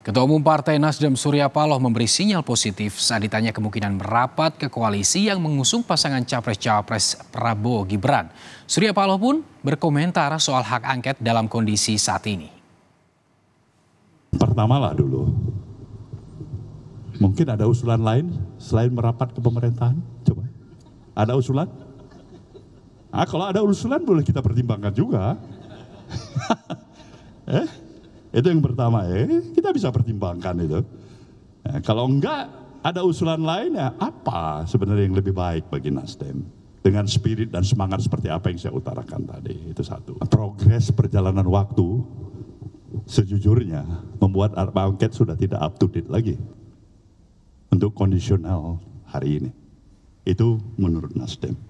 Ketua Umum Partai Nasdem Surya Paloh memberi sinyal positif saat ditanya kemungkinan merapat ke koalisi yang mengusung pasangan capres-cawapres Prabowo Gibran. Surya Paloh pun berkomentar soal hak angket dalam kondisi saat ini. Pertama lah dulu, mungkin ada usulan lain selain merapat ke pemerintahan? Coba, ada usulan? Ah, kalau ada usulan boleh kita pertimbangkan juga. eh? Itu yang pertama ya, kita bisa pertimbangkan itu. Nah, kalau enggak ada usulan lain ya apa sebenarnya yang lebih baik bagi Nasdem dengan spirit dan semangat seperti apa yang saya utarakan tadi itu satu. Progres perjalanan waktu sejujurnya membuat Arpa Angket sudah tidak up to date lagi untuk kondisional hari ini. Itu menurut Nasdem.